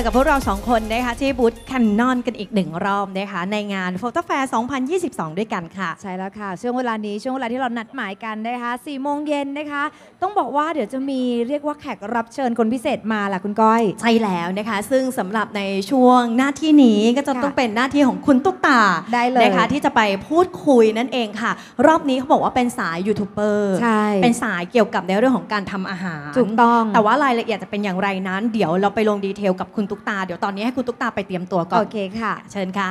อกับพวกเราสองคนนะคะที่บูธแคนนอนกันอีกหนึ่งรอบนะคะในงานโฟโต้แฟร์2022 ด้วยกันค่ะใช่แล้วค่ะช่วงเวลานี้ช่วงเวลาที่เรานัดหมายกันนะคะ4โมงเย็นนะคะ ต้องบอกว่าเดี๋ยวจะมีเรียกว่าแขกรับเชิญคนพิเศษมาล่ะคุณก้อย ใช่แล้วนะคะ ซึ่งสำหรับในช่วงหน้าที่นี้ก็จะต้องเป็นหน้าที่ของคุณตุ๊กตาได้เลยนะคะที่จะไปพูดคุยนั่นเองค่ะ รอบนี้เขาบอกว่าเป็นสายยูทูบเบอร์ใช่เป็นสายเกี่ยวกับในเรื่องของการทำอาหารถูกต้องแต่ว่ารายละเอียดจะเป็นอย่างไรนั้นเดี๋ยวเราไปลงดีเทลกับคุณตุ๊กตาเดี๋ยวตอนนี้ให้คุณตุ๊กตาไปเตรียมตัวก่อนโอเคค่ะ เชิญค่ะ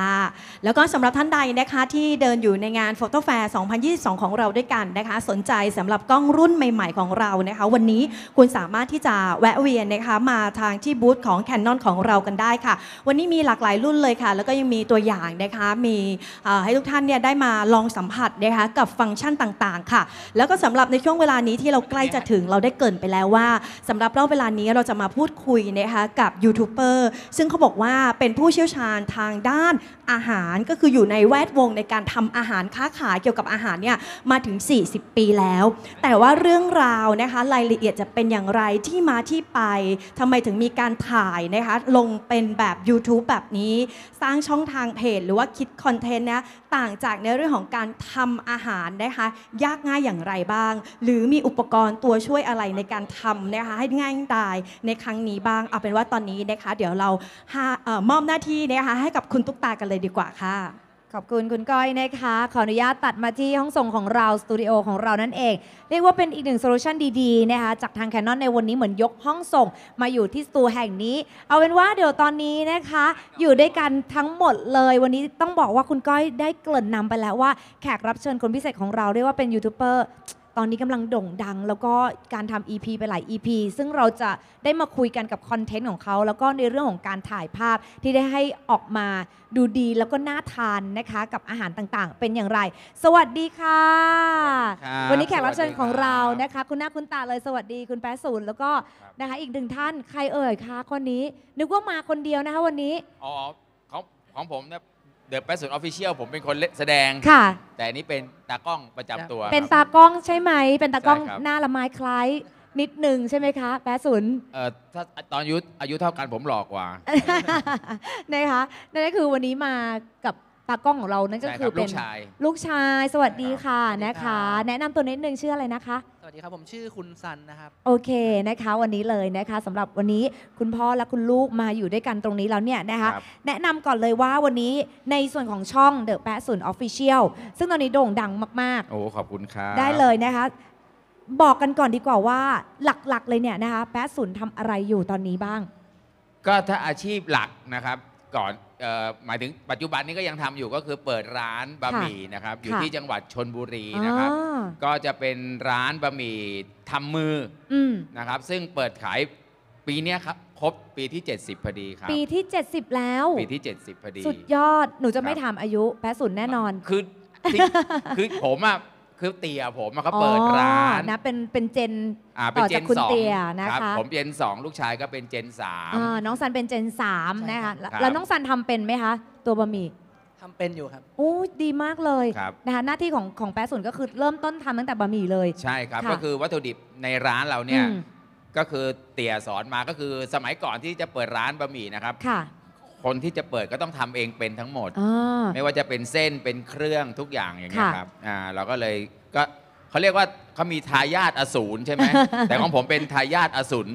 แล้วก็สำหรับท่านใดนะคะที่เดินอยู่ในงานโฟโต้แฟร์2022 ของเราด้วยกันนะคะ สนใจสำหรับกล้องรุ่นใหม่ ๆของเรานะคะ วันนี้คุณสามารถที่จะแวะเวียนนะคะมาทางที่บูธของแคนนอนของเรากันได้ค่ะวันนี้มีหลากหลายรุ่นเลยค่ะแล้วก็ยังมีตัวอย่างนะคะมีให้ทุกท่านเนี่ยได้มาลองสัมผัสนะคะกับฟังก์ชันต่างๆค่ะ แล้วก็สำหรับในช่วงเวลานี้ที่เราใกล้จะถึงเราได้เกินไปแล้วว่า สำหรับรอบเวลานี้เราจะมาพูดคุยนะคะกับยูทูบเบอร์อร์ซึ่งเขาบอกว่าเป็นผู้เชี่ยวชาญทางด้านอาหารก็คืออยู่ในแวดวงในการทำอาหารค้าขายเกี่ยวกับอาหารเนี่ยมาถึง 40 ปีแล้ว แต่ว่าเรื่องราวนะคะรายละเอียดจะเป็นอย่างไรที่มาที่ไปทำไมถึงมีการถ่ายนะคะลงเป็นแบบ YouTube แบบนี้ สร้างช่องทางเพจหรือว่าคิดคอนเทนต์นะต่างจากในเรื่องของการทำอาหารนะคะยากง่ายอย่างไรบ้าง หรือมีอุปกรณ์ตัวช่วยอะไรในการทำนะคะให้ง่ายดายในครั้งนี้บ้าง เอาเป็นว่าตอนนี้นะคะเดี๋ยวเรามอบหน้าที่นะคะให้กับคุณตุ๊กตากันเลยยดีกว่าค่ะ ขอบคุณคุณก้อยนะคะ ขออนุญาตตัดมาที่ห้องส่งของเราสตูดิโอของเรานั่นเอง เรียกว่าเป็นอีกหนึ่งโซลูชันดีๆนะคะ จากทางแคนนอนในวันนี้เหมือนยกห้องส่ง มาอยู่ที่สตูแห่งนี้ เอาเป็นว่าเดี๋ยวตอนนี้นะคะ อยู่ด้วยกันทั้งหมดเลย วันนี้ต้องบอกว่าคุณก้อยได้เกริ่นนำไปแล้วว่า แขกรับเชิญคนพิเศษของเราเรียกว่าเป็นยูทูบเบอร์ตอนนี้กำลังโด่งดังแล้วก็การทำ EP ไปหลาย EP ซึ่งเราจะได้มาคุยกันกับคอนเทนต์ของเขา แล้วก็ในเรื่องของการถ่ายภาพที่ได้ให้ออกมาดูดีแล้วก็น่าทานนะคะ กับอาหารต่างๆ เป็นอย่างไร สวัสดีค่ะ วันนี้แขกรับเชิญของเรานะคะ คุณหน้าคุณตาเลย สวัสดีคุณแป๊ศูนย์แล้วก็นะคะ อีกหนึ่งท่านใครเอ่ยคะคนนี้ นึกว่ามาคนเดียวนะคะวันนี้อ๋อของของผมเนี่ยเดอะแปซ s นออฟฟิเชียลผมเป็นคนแสดงค่ะ แต่นี้เป็นตากล้องประจำตัว เป็นตากล้องใช่ไหม เป็นตากล้องหน้าละไม้คล้ายนิดหนึ่งใช่ไหมคะ แปสซูนเอ่อถ้าตอนอายุอายุเท่ากันผมหลอกกว่า นะคะนั่นก็คือวันนี้มากับตากล้องของเรา นั่นก็คือเป็นกชาย ลูกชายสวัสดีค่ะนะคะ แนะนำตัวนิดนึงชื่ออะไรนะคะวัสดีครับ ผมชื่อคุณซันนะครับโอเคนะคะวันนี้เลยนะคะสำหรับวันนี้คุณพ่อและคุณลูกมาอยู่ด้วยกันตรงนี้แล้วเนี่ยนะคะคแนะนำก่อนเลยว่าวันนี้ในส่วนของช่องเดอะแปะ่วนออฟฟิเชียลซึ่งตอนนี้โด่งดังมากโอ้ขอบคุณครับได้เลยนะคะ บอกกันก่อนดีกว่าว่าหลักๆ เลยเนี่ยนะคะแปะ่วนทํทำอะไรอยู่ตอนนี้บ้าง ก็ถ้าอาชีพหลักนะครับก่อนหมายถึงปัจจุบันนี้ก็ยังทำอยู่ก็คือเปิดร้านบะหมี่นะครับอยู่ที่จังหวัดชนบุรีนะครับ ก็จะเป็นร้านบะหมี่ทำมือนะครับ ซึ่งเปิดขายปีนี้ครับครบปีที่ 70 พอดีครับ ปีที่ 70 แล้ว ปีที่ 70พอดี สุดยอดหนูจะไม่ถามอายุ แปะสุนแน่นอนคือคือผมอ่ะคือเตี๋ยผมมะเขาเปิดร้านนะเป็นเป็นเจนอาเป็นเจนสองนะคะผมเจนสองลูกชายก็เป็นเจนสามน้องซันเป็นเจนสามนะคะแล้วน้องซันทำเป็นไหมคะ ตัวบะหมี่ทำเป็นอยู่ครับโอ้ดีมากเลยนะคะหน้าที่ของของแป๊สุนก็คือเริ่มต้นทำตั้งแต่บะหมี่เลย ใช่ครับ ก็คือวัตถุดิบในร้านเราเนี่ยก็คือเตี๋ยสอนมาก็คือสมัยก่อนที่จะเปิดร้านบะหมี่นะครับคนที่จะเปิดก็ต้องทำเองเป็นทั้งหมดไม่ว่าจะเป็นเส้นเป็นเครื่องทุกอย่างอย่างเงี้ยครับอ่าเราก็เลยก็เขาเรียกว่าเขามีทายาทอสูรใช่ไหมแต่ของผมเป็นทายาทอสูน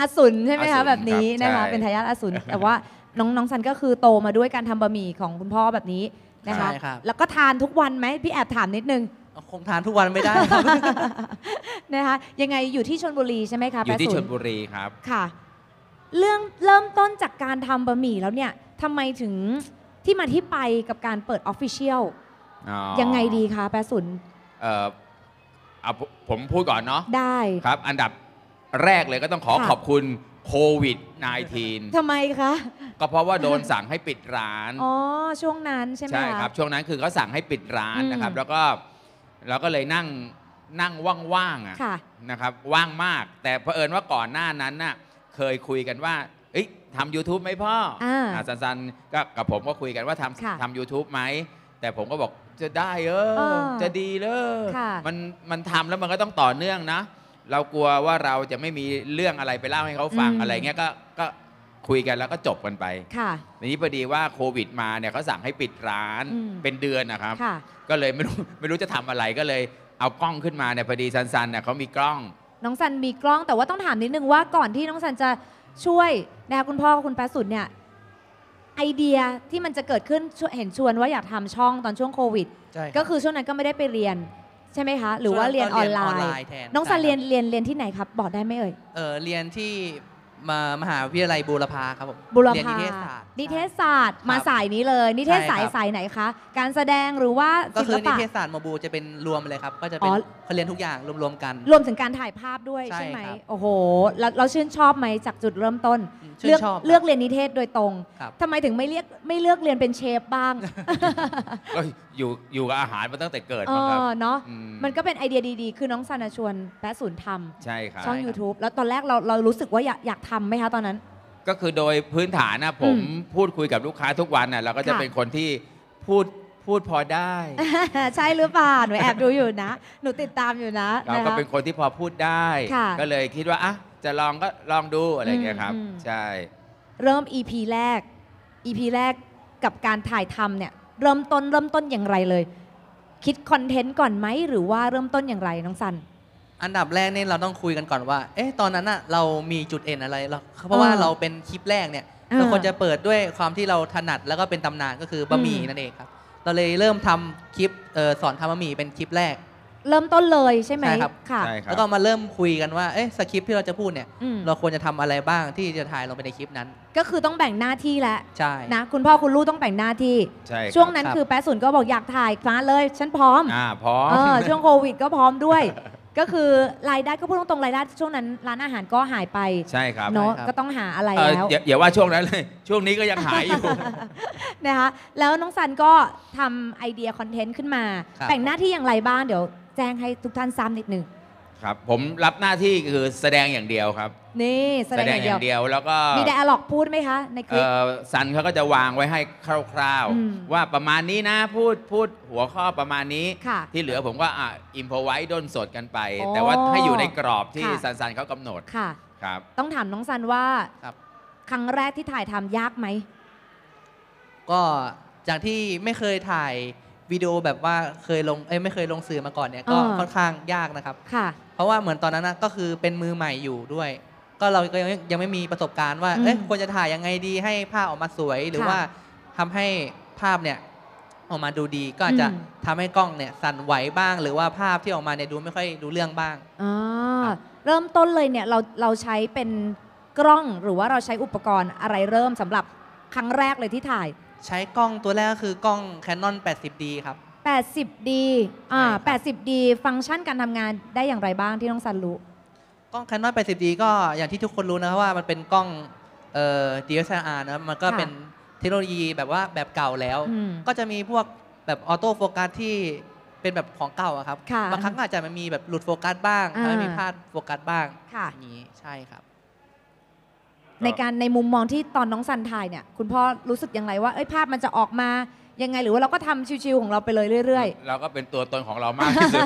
อสูนใช่ไหมคะแบบนี้นะคะเป็นทายาทอสูนแต่ว่าน้องน้องซันก็คือโตมาด้วยการทำบะหมี่ของคุณพ่อแบบนี้นะคะใช่ครับ แล้วก็ทานทุกวันไหมพี่แอบถามนิดนึงคงทานทุกวันไม่ได้นะคะยังไงอยู่ที่ชนบุรีใช่ไหมคะอยู่ที่ชนบุรีครับค่ะเรื่องเริ่มต้นจากการทำบะหมี่แล้วเนี่ยทำไมถึงที่มาที่ไปกับการเปิดออฟฟิเชียลยังไงดีคะแปรสุนเออาผมพูดก่อนเนาะได้ครับ อันดับแรกเลยก็ต้องขอขอบคุณโควิดทำไมคะ ก็เพราะว่าโดนสั่งให้ปิดร้าน อ๋อ ช่วงนั้นใช่ไหมใช่ครับ ช่วงนั้นคือเขาสั่งให้ปิดร้านนะครับ แล้วก็เราก็เลยนั่งนั่งว่างๆอะ่ะนะครับ ว่างมาก แต่เผอิญว่าก่อนหน้านั้นน่ะเคยคุยกันว่าทำ YouTube ไหมพ่ออสันสันก็กับผมก็คุยกันว่าทำทำยูทูบไหม แต่ผมก็บอกจะได้เออจะดีเลยมันมันทำแล้วมันก็ต้องต่อเนื่องนะ เรากลัวว่าเราจะไม่มีเรื่องอะไรไปเล่าให้เขาฟังอะไรเงี้ยก็ก็คุยกันแล้วก็จบกันไป ค่ะทีนี้พอดีว่าโควิด มาเนี่ยเขาสั่งให้ปิดร้านเป็นเดือนนะครับ ก็เลยไม่รู้ไม่รู้จะทำอะไรก็เลยเอากล้องขึ้นมาเนี่ยพอดีสันสันเนี่ยเขามีกล้องน้องสันมีกล้องแต่ว่าต้องถามนิดนึงว่าก่อนที่น้องสันจะช่วยนะคะคุณพ่อคุณป้สุดเนี่ยไอเดียที่มันจะเกิดขึ้นเห็นชวนว่าอยากทำช่องตอนช่วงโควิด ก็คือช่วงนั้นก็ไม่ได้ไปเรียนใช่ไหมคะหรือว่าเรียนออนไลน์แทนน้องสันเรียนเรียนเรียนที่ไหนครับบอกได้ไหมเอ่ยเออเรียนที่มามหาวิทยาลัยบูรพาครับผมบูรเรียนนิเทศศาสตร์นิเทศศาสตร์ มาสายนี้เลย นิเทศสายสายไหนคะ การแสดงหรือว่าก็ิคือนิเทศศาสตร์มบูจะเป็นรวมเลยครับก็จะเป็นเขาเรียนทุกอย่างรวมๆกัน รวมถึงการถ่ายภาพด้วยใช่ไหมโอ้โหแล้วเราชื่นชอบไหมจากจุดเริ่มต้นชื่เลืนกชอบเลือกเรียนนิเทศโดยตรง ทำทำไมถึงไม่เรียกไม่เลือกเรียนเป็นเชฟบ้างก็อยู่อยู่กับอาหารมาตั้งแต่เกิดเครับเนาะมันก็เป็นไอเดียดีๆ คือน้องซานาชวนแปะศูนย์ทำใช่ครับช่อง YouTube แล้วตอนแรกเราเรารู้สึกว่าอยากอยากททำไหมคะตอนนั้น ก็คือโดยพื้นฐานนะผมพูดคุยกับลูกค้าทุกวันนะเราก็จะเป็นคนที่พูดพูดพอได้ใช่หรือเปล่าหนูแอบดูอยู่นะ หนูติดตามอยู่นะเราก็เป็นคนที่พอพูดได้ ก็เลยคิดว่าอ่ะจะลองก็ลองดูอะไรเงี้ยครับใช่ เริ่ม EP แรก EP แรกกับการถ่ายทำเนี่ยเริ่มต้นเริ่มต้นอย่างไรเลย คิดคอนเทนต์ก่อนไหมหรือว่าเริ่มต้นอย่างไร น้องสันอันดับแรกเนี่ยเราต้องคุยกันก่อนว่า เอ๊ะ ตอนนั้นอะเรามีจุดเอ็นอะไรเราเพราะว่าเราเป็นคลิปแรกเนี่ย เราควรจะเปิดด้วยความที่เราถนัดแล้วก็เป็นตำนานก็คือบะหมี่นั่นเองครับเราเลยเริ่มทำคลิปสอนทำบะหมี่เป็นคลิปแรก เริ่มต้นเลยใช่ไหมใช่ครับค่ะแล้วก็มาเริ่มคุยกันว่า เอ๊ะ สคริปที่เราจะพูดเนี่ย เราควรจะทำอะไรบ้างที่จะถ่ายลงไปในคลิปนั้น ก็คือต้องแบ่งหน้าที่แล้วใช่นะคุณพ่อคุณลูกต้องแบ่งหน้าที่ใช่ช่วงนั้นคือแป๊ะสุนก็บอกอยากถ่ายฟ้าเลยฉันพร้อม อ่าพร้อมช่วงโควิดก็พร้อมด้วยก็คือรายได้ก็พูดตรงๆรายได้ช่วงนั้น ร้านอาหารก็หายไปใช่ครับ เนาะก็ต้องหาอะไรแล้วอย่าว่าช่วงนั้นเลย ช่วงนี้ก็ยังหายอยู่ นะคะแล้วน้องซันก็ทำไอเดียคอนเทนต์ขึ้นมาแบ่งหน้าที่อย่างไรบ้าง เดี๋ยวแจ้งให้ทุกท่านทราบนิดนึงครับ ผมรับหน้าที่คือแสดงอย่างเดียวครับนี่ แสดงอย่างเดียวแล้วก็มีไดอะล็อกพูดไหมคะ ในคลิปสันเขาก็จะวางไว้ให้คร่าว ๆ ว่าประมาณนี้นะพูดพูดหัวข้อประมาณนี้ ที่เหลือผมก็ อ่อิมพอไว้ด้นสดกันไปแต่ว่าให้อยู่ในกรอบที่สันสันเขากำหนดค่ะครับต้องถามน้องสันว่าครั้งแรกที่ถ่ายทำยากไหม ก็จากที่ไม่เคยถ่ายวิดีโอแบบว่าเคยลงเอ้ยไม่เคยลงสื่อมาก่อนเนี่ยก็ค่อนข้างยากนะครับค่ะ เพราะว่าเหมือนตอนนั้นก็คือเป็นมือใหม่อยู่ด้วยก็เราก็ยังยังไม่มีประสบการณ์ว่า เอ๊ะควรจะถ่ายยังไงดีให้ภาพออกมาสวยหรือว่า ทำให้ภาพเนี่ยออกมาดูดี ก็จะทำให้กล้องเนี่ยสั่นไหวบ้างหรือว่าภาพที่ออกมาเนี่ยดูไม่ค่อยดูเรื่องบ้างอ๋อเริ่มต้นเลยเนี่ยเราเราใช้เป็นกล้องหรือว่าเราใช้อุปกรณ์อะไรเริ่มสำหรับครั้งแรกเลยที่ถ่าย ใช้กล้องตัวแรกคือกล้อง Canon 80D ครับ 80D อ่า 80D ฟังก์ชันการทำงานได้อย่างไรบ้าง ที่น้องสันรู้กล้องแคนนอน 80D ก็อย่างที่ทุกคนรู้นะครับว่ามันเป็นกล้องเอ่อ DSLR นะมันก็เป็นเทคโนโลยีแบบว่าแบบเก่าแล้ว ก็จะมีพวกแบบออโต้โฟกัสที่เป็นแบบของเก่าครับบางครั้งอาจจะมันมีแบบหลุดโฟกัสบ้าง มีพลาดโฟกัสบ้าง อย่างนี้ ใช่ครับ ในการในมุมมองที่ตอนน้องซันถ่ายเนี่ยคุณพ่อรู้สึกอย่างไรว่าเอ้ยภาพมันจะออกมายังไงหรือว่าเราก็ทำชิวๆของเราไปเลยเรื่อยๆเราก็เป็นตัวตนของเรามากที่สุด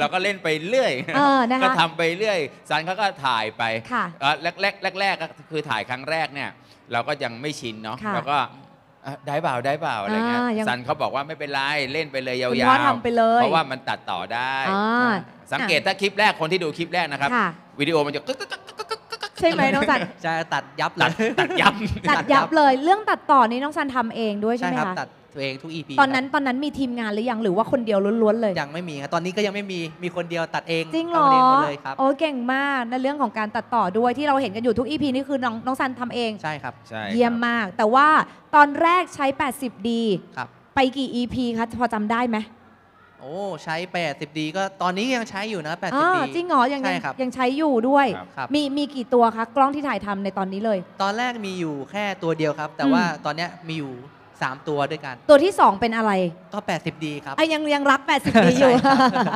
เราก็เล่นไปเรื่อยออนะคะก็ทำไปเรื่อยซันเขาก็ถ่ายไปแรกแรกแรกแรกๆก็คือถ่ายครั้งแรกเนี่ย เราก็ยังไม่ชินเนาะเราก็ได้เปล่าได้เปล่าอะไรเงี้ยัซันเขาบอกว่าไม่เป็นไรเล่นไปเลยยาวพๆทำไปเลยราะว่ามันตัดต่อได้ สังเกตถ้าคลิปแรกคนที่ดูคลิปแรกนะครับวิดีโอมันจะกใช่ไหมน้องสันจะตัดยับเลัยตัดยับตัดยับเลย เรื่องตัดต่อนี้น้องสันทำเองด้วยใช่ไหมคคะตัดัวเองทุก EP ตอนนั้นตอนนั้นมีทีมงานหรือยังหรือว่าคนเดียวล้วนๆ เลยยังไม่มีครับตอนนี้ก็ยังไม่มีมีคนเดียวตัดเองจริงเหรอเเลยครับโอ้เก่งมากในเรื่องของการตัดต่อด้วยที่เราเห็นกันอยู่ทุก EP นี่คือน้องน้องซันทำเอง ใช่ครับใช่เยี่ยมมาก แต่ว่าตอนแรกใช้ 80D ครับไปกี่ EP คะพอจำได้ไหมโอ้ใช้ 80D ก็ตอนนี้ยังใช้อยู่นะ 80D จริงเหรอยังใช่ครับยังใช้อยู่ด้วย มีมีกี่ตัวคะกล้องที่ถ่ายทำในตอนนี้เลย ตอนแรกมีอยู่แค่ตัวเดียวครับ แต่ว่าตอนนี้มีอยู่สามตัวด้วยกัน ตัวที่ 2 เป็นอะไรก็ 80ดีครับไอ้ยังยังรับ80ดีอยู่ท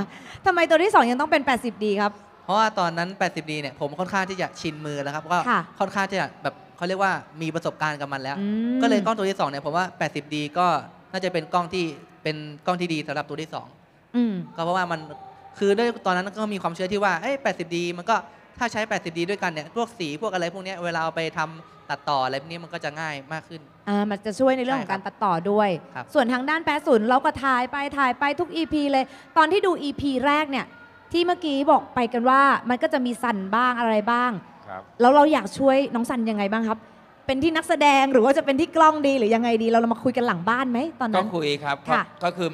ำทำไมตัวที่ 2 ยังต้องเป็น80 ดีครับ เพราะว่าตอนนั้น 80 ดีเนี่ยผมค่อนข้างที่จะชินมือแล้วครับก็ค่ะค่อนข้างที่จะแบบเขาเรียกว่ามีประสบการณ์กับมันแล้ว ก็เลยกล้องตัวที่สองเนี่ยผมว่า80ดีก็น่าจะเป็นกล้องที่เป็นกล้องที่ดีสำหรับตัวที่สองอืมก็เพราะว่ามันคือด้วยตอนนั้นก็มีความเชื่อที่ว่าเอ้ย80ดีมันก็ถ้าใช้ 80D ด้วยกันเนี่ย พวกสี พวกอะไรพวกนี้เวลาเอาไปทำตัดต่ออะไรพวกนี้มันก็จะง่ายมากขึ้น อ่า มันจะช่วยในเรื่องของการตัดต่อด้วย ส่วนทางด้านแปดศูนย์เราก็ถ่ายไปถ่ายไปทุก EP เลย ตอนที่ดู EP แรกเนี่ย ที่เมื่อกี้บอกไปกันว่ามันก็จะมีสั่นบ้างอะไรบ้าง แล้วเราอยากช่วยน้องสันยังไงบ้างครับ เป็นที่นักแสดงหรือว่าจะเป็นที่กล้องดีหรือยังไงดี เราเรามาคุยกันหลังบ้านไหมตอนนั้น ก็คุยครับก็คือ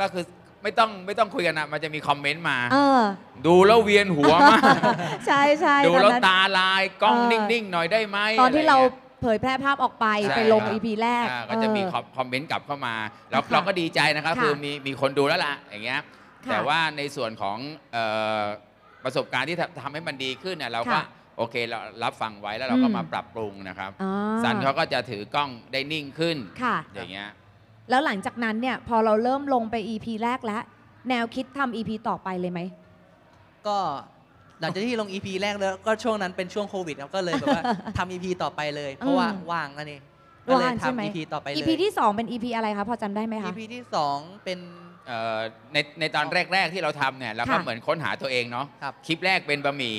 ก็คือไม่ต้องไม่ต้องคุยกันนะมันจะมีคอมเมนต์มาออดูแล้วเวียนหัวมาก ใช่ใช่ดูแล้วตาลาย กล้องนิ่ง ๆ หน่อยได้ไหม ตอนที่เราเผยแพร่ภาพออกไปไปลงอีพีแรกก็จะมีคอมเมนต์กลับเข้ามา แล้วเราก็ดีใจนะครับ คือมีมีคนดูแล้วล่ะ อย่างเงี้ยแต่ว่าในส่วนของประสบการณ์ที่ทำให้มันดีขึ้นเนี่ยเราก็โอเคเรารับฟังไว้แล้วเราก็มาปรับปรุงนะครับสันเขาก็จะถือกล้องได้นิ่งขึ้นอย่างเงี้ยแล้วหลังจากนั้นเนี่ยพอเราเริ่มลงไป EP แรกแล้ว แนวคิดทำ EP ต่อไปเลยไหมก็หลังจากที่ลง EP แรกแล้วก็ช่วงนั้นเป็นช่วงโควิดแร้วก็เลยแบบว่าทำ EP ต่อไปเลย เพราะว่า ว่างนั่นเองก็เลยทำ EP ต่อไปเลย EP ที่ 2 เป็น EP อะไรคะพอจำได้ไหมคะ EP ที่สองเป็นในในตอนแรกๆที่เราทำเนี่ยเราก็เหมือนค้นหาตัวเองเนาะครับคลิปแรกเป็นบะหมี่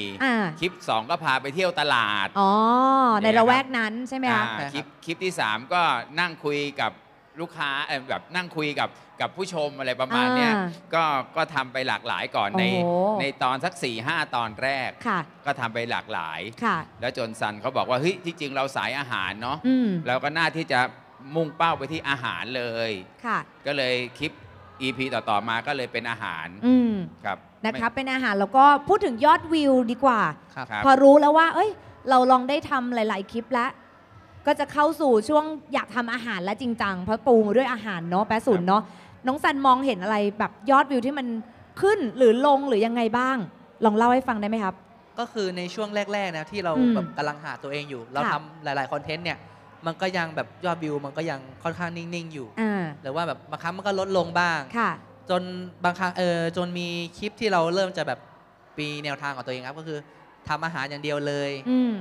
คลิป 2 ก็พาไปเที่ยวตลาดอ๋อในระแวกนั้นใช่ไหมคะคลิปคลิปที่ 3 ก็นั่งคุยกับลูกค้าแบบนั่งคุยกับกับผู้ชมอะไรประมาณเนี้ยก็ก็ทำไปหลากหลายก่อนในในตอนสัก4ี่ห้าตอนแรกก็ทำไปหลากหลายแล้วจนซันเขาบอกว่าเฮ้ยที่จริงเราสายอาหารเนาะเราก็น่าที่จะมุ่งเป้าไปที่อาหารเลยค่ะ ก็เลยคลิป EP ต่อๆมาก็เลยเป็นอาหารครับนะคะเป็นอาหารแล้วก็พูดถึงยอดวิวดีกว่า พอรู้แล้วว่า เอ้ย เราลองได้ทำหลาย ๆคลิปแล้วก็จะเข้าสู่ช่วงอยากทำอาหารและจริงจังเพราะปูด้วยอาหารเนาะแปะสูนเนาะน้องซันมองเห็นอะไรแบบยอดวิวที่มันขึ้นหรือลงหรือยังไงบ้างลองเล่าให้ฟังได้ไหมครับ ก็คือในช่วงแรกๆนะที่เราแบบกำลังหาตัวเองอยู่ เราทำหลายๆคอนเทนต์เนี่ยมันก็ยังแบบยอดวิวมันก็ยังค่อนข้างนิ่งๆ อยู่หรือว่าแบบบางครั้งมันก็ลดลงบ้างจนบางครั้งเออจนมีคลิปที่เราเริ่มจะแบบปีแนวทางของตัวเองครับก็คือทำอาหารอย่างเดียวเลย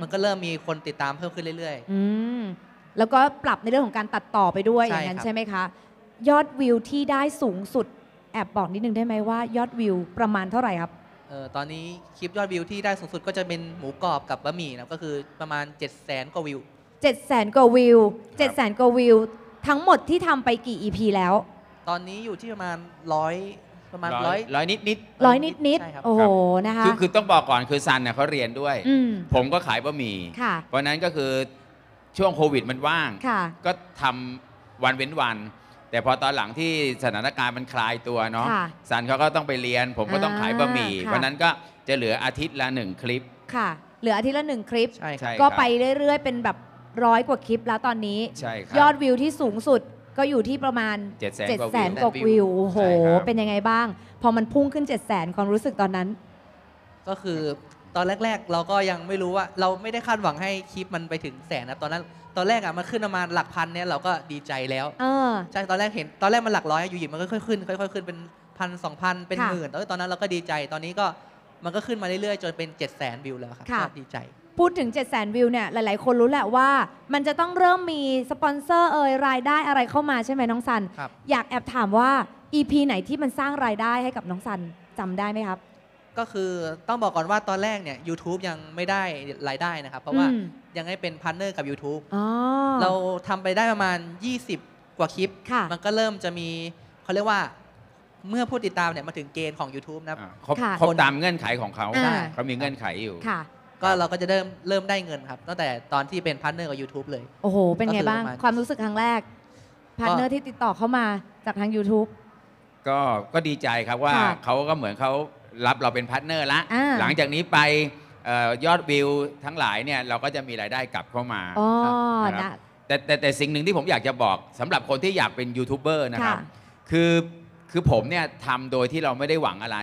มันก็เริ่มมีคนติดตามเพิ่มขึ้นเรื่อยๆอแล้วก็ปรับในเรื่องของการตัดต่อไปด้วย อย่างนั้นใช่ไหมคะ ยอดวิวที่ได้สูงสุดแอบบอกนิดนึงได้ไหมว่ายอดวิวประมาณเท่าไหร่ครับเออตอนนี้คลิปยอดวิวที่ได้สูงสุด ก็จะเป็นหมูกรอบกับบะหมี่นะ ก็คือประมาณ 7 0 0แสนกว่าวิว7 0 0แสนกว่าวิว7 0 0แสนกว่าวิวทั้งหมดที่ทำไปกี่ EP แล้ว ตอนนี้อยู่ที่ประมาณร้อยประมาณร้อยร้อยนิดนิดร้อยนิดนิดโอ้โหนะคะคือคือต้องบอกก่อนคือซันเนี่ยเขาเรียนด้วยผมก็ขายบะหมี่เพราะนั้นก็คือช่วงโควิดมันว่างก็ทำวันเว้นวัน แต่พอตอนหลังที่สถานการณ์มันคลายตัวเนาะซันเขาก็ต้องไปเรียน ผมก็ต้องขายบะหมี่อราะนนั้นก็จะเหลืออาทิตย์ละหนึ่งคลิปค่ะ เหลืออาทิตย์ละหนึ่งคลิปก็ไปเรื่อยๆเป็นแบบร้อยกว่าคลิปแล้วตอนนี้ยอดวิวที่สูงสุดก็อยู่ที่ประมาณ7จ็ดแสนกว่าวิวโอ้โห เป็นยังไงบ้าง พอมันพุ่งขึ้น 7 0 0 0 0นความรู้สึกตอนนั้น ก็คือตอนแรก ๆเราก็ยังไม่รู้ว่า เราไม่ได้คาดหวังให้คลิปมันไปถึงแสนนะตอนนั้นตอนแรกอ่ะมันขึ้นประมาณหลักพันเนี่ยเราก็ดีใจแล้วเออใช่ตอนแรกเห็นตอนแรกมันหลักร้อยอยู่หยิบมันก็ค่อยๆขึ้นค่อยๆขึ้นเป็นพันสองพันเป็นหมื่นตอนนั้นเราก็ดีใจตอนนี้ก็มันก็ขึ้นมาเรื่อยๆ จนเป็น7จ็ดแสนวิวแล้วครับ่ดีใจพูดถึง 7 0 0 0 0 0 วิวเนี่ย หลายๆ คนรู้แหละว่า มันจะต้องเริ่มมีสปอนเซอร์เอ่ยรายได้อะไรเข้ามาใช่ไหมน้องซันครับอยากแอบถามว่า EP ไหนที่มันสร้างรายได้ให้กับน้องซันจำได้ไหมครับ ก็คือต้องบอกก่อนว่าตอนแรกเนี่ย YouTube ยังไม่ได้รายได้นะครับ เพราะว่ายังให้เป็นพาร์ทเนอร์กับ YouTube เราทำไปได้ประมาณ 20 กว่าคลิป มันก็เริ่มจะมีเขาเรียกว่าเมื่อผู้ติดตามเนี่ยมาถึงเกณฑ์ของ YouTube นะครับเขาตามเงื่อนไขของเขาาเขา มีเงื่อนไขอยู่ค่ะก็เราก็จะเริ่มเริ่มได้เงินครับ ตั้งแต่ตอนที่เป็นพาร์ทเนอร์กับ YouTube เลยโอ้โหเป็นไงบ้าง ความรู้สึกครั้งแรกพาร์ทเนอร์ที่ติดต่อเข้ามาจากทาง YouTube ก็ก็ดีใจครับว่าเขาก็เหมือนเขารับเราเป็นพาร์ทเนอร์ละหลังจากนี้ไปออยอดวิวทั้งหลายเนี่ยเราก็จะมีรายได้กลับเข้ามาอ๋อแต่แต่แต่สิ่งหนึ่งที่ผมอยากจะบอกสำหรับคนที่อยากเป็นยูทูบเบอร์นะครับคือคือผมเนี่ยทำโดยที่เราไม่ได้หวังอะไร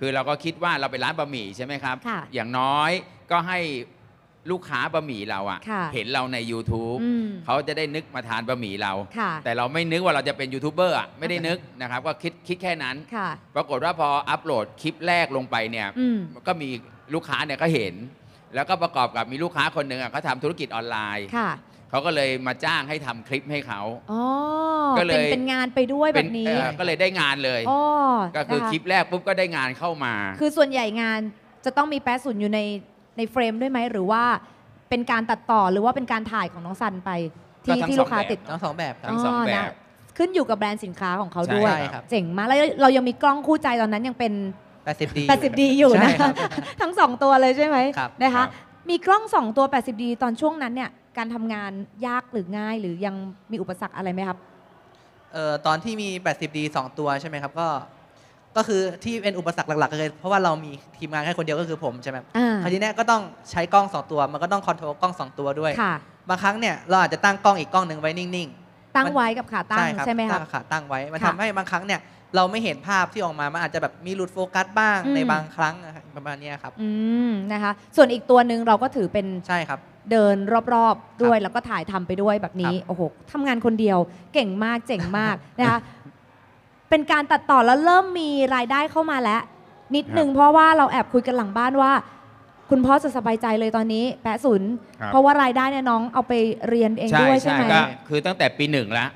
คือเราก็คิดว่าเราไปร้านบะหมี่ใช่ไหมครับ อย่างน้อยก็ให้ลูกค้าบะหมี่เราอะะเห็นเราใน YouTube เขาจะได้นึกมาทานบะหมี่เรา แต่เราไม่นึกว่าเราจะเป็นยูทูบเบอร์อะไม่ได้นึกนะครับ ก็คิดคิดแค่นั้นปรากฏว่าพออัปโหลดคลิปแรกลงไปเนี่ยก็มีลูกค้าเนี่ยก็เห็น แล้วก็ประกอบกับมีลูกค้าคนหนึ่งอะเขาทำธุรกิจออนไลน์เขาก็เลยมาจ้างให้ทำคลิปให้เขาอก็เลยเป็นงานไปด้วยแบบนี้ ก็เลยได้งานเลยอก็คือคลิปแรกปุ๊บก็ได้งานเข้ามา คือส่วนใหญ่งานจะต้องมีแปะสุนอยู่ในในเฟรมด้วยไหมหรือว่าเป็นการตัดต่อหรือว่าเป็นการถ่ายของน้องซันไปที่ที่ลูกค้าติดทั้งสองแบบทั้งสองแบบ ขึ้นอยู่กับแบรนด์สินค้าของเขาด้วย เจ๋งมากแล้วเรายังมีกล้องคู่ใจตอนนั้นยังเป็น80 d 80 d อยู่นะใับทั้ง 2 ตัวเลยใช่ไหมนะคะ มีกล้องสองตัว80 d ตอนช่วงนั้นเนี่ยการทำงานยากหรือง่าย หรือยังมีอุปสรรคอะไรไหมครับ เอ่อตอนที่มี 80D 2 ตัวใช่ไหมครับก็ ก็คือที่เป็นอุปสรรคหลักๆเลยเพราะว่าเรามีทีมงานแค่คนเดียวก็คือผมใช่ไหมอ่าคราวนี้เนี่ยก็ต้องใช้กล้อง 2 ตัวมันก็ต้องคอนโทรลกล้อง2 ตัวด้วยค่ะบางครั้งเนี่ยเราอาจจะตั้งกล้องอีกกล้องหนึ่งไว้นิ่งๆ ตั้งไว้กับขาตั้งใช่ไหมครับตั้งขาตั้งไว้มันทำาให้บางครั้งเนี่ยเราไม่เห็นภาพที่ออกมามันอาจจะแบบมีหลุดโฟกัสบ้างในบางครั้งประมาณนี้ครับอืมนะคะส่วนอีกตัวหนึ่งเราก็ถือเป็นใช่ครับเดินรอบๆ ด้วยแล้วก็ถ่ายทำไปด้วยแบบนี้ โอ้โหทำงานคนเดียวเก่งมากเจ๋งมากนะคะ เป็นการตัดต่อแล้วเริ่มมีรายได้เข้ามาแล้ว นิดนึงเพราะว่าเราแอบคุยกันหลังบ้านว่า คุณพ่อจะสบายใจเลยตอนนี้แปะศูนย์เพราะว่ารายได้เนี่ยน้อง เอาไปเรียนเองด้วยใช่ไหมก็คือตั้งแต่ปีหนึ่งแล้ว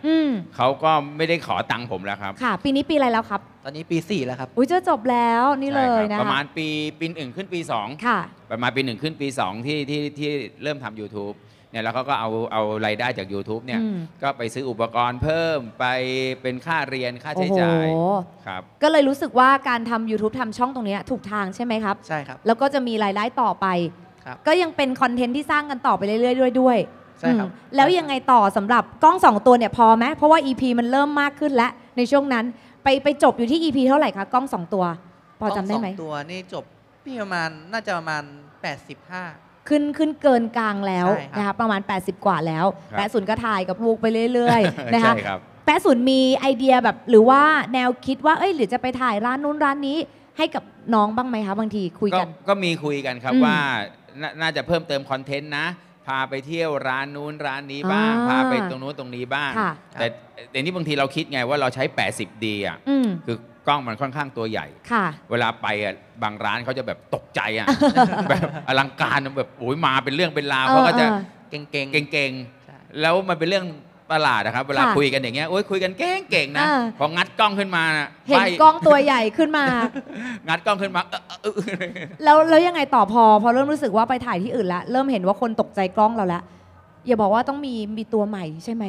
เขาก็ไม่ได้ขอตังค์ผมแล้วครับค่ะปีนี้ปีอะไรแล้วครับตอนนี้ปี 4 แล้วครับ อุ้ยจะจบแล้ว นี่เลยนะประมาณปีปีหนึ่งขึ้นปี 2 ค่ะ ประมาณปีหนึ่งขึ้นปี 2 ที่ที่ที่เริ่มทำ YouTube เนี่ยแล้วเขาก็เอาเอารายได้จาก YouTube เนี่ยก็ไปซื้ออุปกรณ์เพิ่มไปเป็นค่าเรียนค่าใช้จ่ายครับก็เลยรู้สึกว่าการทำ YouTube ทำช่องตรงนี้ถูกทางใช่ไหมครับ ใช่ครับ แล้วก็จะมีรายได้ต่อไปครับก็ยังเป็นคอนเทนต์ที่สร้างกันต่อไปเรื่อยๆด้วยด้วยใช่ครับแล้วยังไงต่อสำหรับกล้องสองตัวเนี่ยพอไหมเพราะว่า EP มันเริ่มมากขึ้นแล้วในช่วงนั้นไปไปจบอยู่ที่ EP เท่าไหร่คะ กล้องสองตัว พอจำได้ไหมกล้องสองตัวนี่จบนี่ประมาณน่าจะประมาณ 85 ขึ้นขึ้นเกินกลางแล้วนะคะประมาณ 80 กว่าแล้ว แปะศูนย์ก็ถ่ายกับลูกไปเรื่อยๆนะคะแปะศูนย์มีไอเดียแบบหรือว่าแนวคิดว่าเอ้ย หรือจะไปถ่ายร้านนู้นร้านนี้ให้กับน้องบ้างไหมคะบางทีคุยกันก็มีคุยกันครับว่าน่าจะเพิ่มเติมคอนเทนต์นะพาไปเที่ยวร้านนู้นร้านนี้บ้างพาไปตรงนู้นตรงนี้บ้าง่แต่แตนี้บางทีเราคิดไงว่าเราใช้8 0ีอ่ะอคือกล้องมันค่อนข้างตัวใหญ่ค่ะ เวลาไปอ่ะบางร้านเขาจะแบบตกใจอ่ะแบบอลังการแบบโอ้ยมาเป็นเรื่องเป็นราวเขาก็จะเก่งเก่งๆเก่งเก่ๆแล้วมันเป็นเรื่องประหลาดนะครับเวลาคุยกันอย่างเงี้ยโอ้ยคุยกันเก่งเก่งๆนะ พองัดกล้องขึ้นมาเห็นกล้องตัวใหญ่ขึ้นมา งัดกล้องขึ้นมาแล้วแล้วยังไงต่อพอ พอเริ่มรู้สึกว่าไปถ่ายที่อื่นละเริ่มเห็นว่าคนตกใจกล้องเราละ อย่าบอกว่าต้องมีมีตัวใหม่ใช่ไหม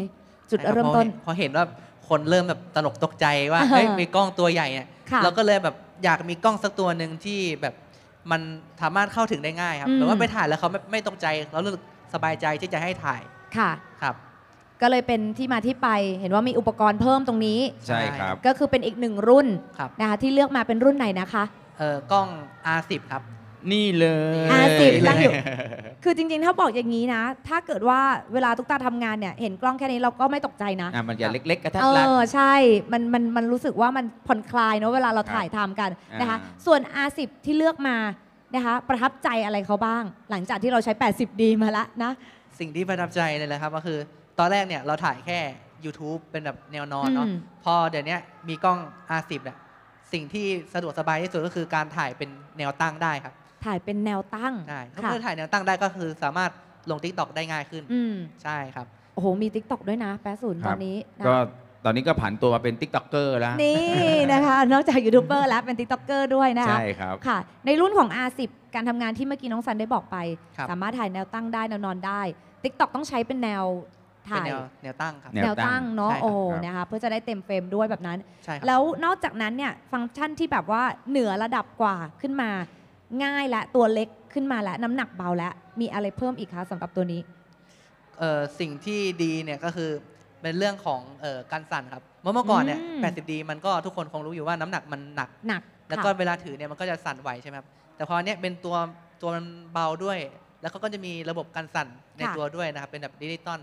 จุดเริ่มต้น พอเห็นว่าคนเริ่มแบบตลกตกใจว่า เฮ้ยมีกล้องตัวใหญ่เนี่ยเราก็เลยแบบอยากมีกล้องสักตัวหนึ่งที่แบบมันสามารถเข้าถึงได้ง่ายครับแบบว่าไปถ่ายแล้วเขาไม่ไม่ตกใจ เรารู้สึกสบายใจที่จะให้ถ่าย ค่ะ ครับก็เลยเป็นที่มาที่ไปเห็นว่ามีอุปกรณ์เพิ่มตรงนี้ใช่ครับก็คือเป็นอีกหนึ่งรุ่นนะคะที่เลือกมาเป็นรุ่นไหนนะคะเออกล้อง R10 ครับ นี่เลย r 1สิบตั้งอยู่คือจริงๆถ้าบอกอย่างนี้นะ ถ้าเกิดว่าเวลาตุ๊กตาทำงานเนี่ย เห็นกล้องแค่นี้เราก็ไม่ตกใจนะมันจะเล็กๆกระทัดรัดออใช่มันมันมันรู้สึกว่ามันผ่อนคลายเนาะเวลาเราถ่ายทำกันนะคะส่วน R10 ที่เลือกมานะคะประทับใจอะไรเขาบ้าง หลังจากที่เราใช้ 80D มาละนะสิ่งที่ประทับใจเลยนะครับก็คือตอนแรกเนี่ยเราถ่ายแค่ YouTube เป็นแบบแนวนอนเนาะพอเดี๋ยวนี้มีกล้อง R10 เนี่ยสิ่งที่สะดวกสบายที่สุดก็คือการถ่ายเป็นแนวตั้งได้ครับถ่ายเป็นแนวตั้งใช่ถ้าเราถ่ายแนวตั้งได้ก็คือสามารถลง t i k t o กได้ง่ายขึ้น อืมใช่ครับโอ้โห มี t ิ k t o กด้วยนะแป๊ะศูนย์ตอนนี้ก็ตอนนี้ก็ผันตัวมาเป็นติ๊กต็อกเกอร์แล้วนี่นะคะนอกจากยูทูบเบอร์แล้วเป็นติกต็อกเกอร์ด้วยนะคะใช่ครับค่ะ ในรุ่นของ R10 การทำงานที่เมื่อกี้น้องซันได้บอกไป สามารถถ่ายแนวตั้งได้แนวนอนได้๊กต็อกต้องใช้เป็นแนวถ่ายแนวแนวตั้งครับ แนวตั้งเนาะ่ครับโอ้นะคะเพื่อจะได้เต็มเฟรมด้วยแบบนั้นใช่ครับแล้วนอกจากนั้นเนี่ยฟังก์ชันที่แบบว่าเหนือระดับกว่าขึ้นมาง่ายและตัวเล็กขึ้นมาและน้ำหนักเบาและมีอะไรเพิ่มอีกคะสำหรับตัวนี้เออสิ่งที่ดีเนี่ยก็คือเป็นเรื่องของออการสั่นครับเมื่อเมื่อก่อนเนี่ยอืม8 0ีมันก็ทุกคนคงรู้อยู่ว่าน้ำหนักมันหนักหนัก แล้วก็เวลาถือเนี่ยมันก็จะสั่นไหวใช่ไหมครับแต่พอเนี้ยเป็นตัวตัวมันเบาด้วย แล้วก็จะมีระบบการสั่นในตัวด้วยนะครับเป็นแบบดิจิตอล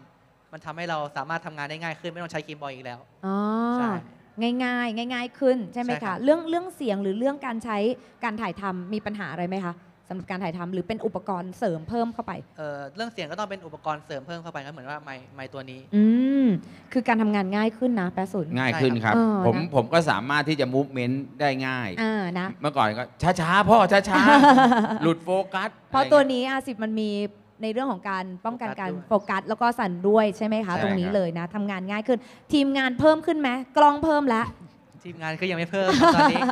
มันทำให้เราสามารถทำงานได้ง่ายขึ้นไม่ต้องใช้คีย์บอร์ดอีกแล้วใช่ง่ายง่ายง่ายขึ้นใช่ไหมคะ เรื่องเรื่องเสียงหรือเรื่องการใช้การถ่ายทำมีปัญหาอะไรไหมคะสำหรับการถ่ายทำหรือเป็นอุปกรณ์เสริมเพิ่มเข้าไปเออ่เรื่องเสียงก็ต้องเป็นอุปกรณ์เสริมเพิ่มเข้าไปก็เหมือนว่าไม้ไม้ตัวนี้อืมคือการทำงานง่ายขึ้นนะแปสุดง่ายขึ้นครับ ผมผมก็สามารถที่จะมูฟเมนต์ได้ง่ายอ่านะเมื่อก่อนก็ช้าๆพ่อช้าๆหลุดโฟกัสเพราะตัวนี้อาสิบมันมีในเรื่องของการป้องกันการโฟกัสแล้วก็สั่นด้วยใช่ไหมคะตรงนี้เลยนะทำงานง่ายขึ้น ทีมงานเพิ่มขึ้นไหมกล้องเพิ่มแล้วทีมงานก็ยังไม่เพิ่มตอนนี้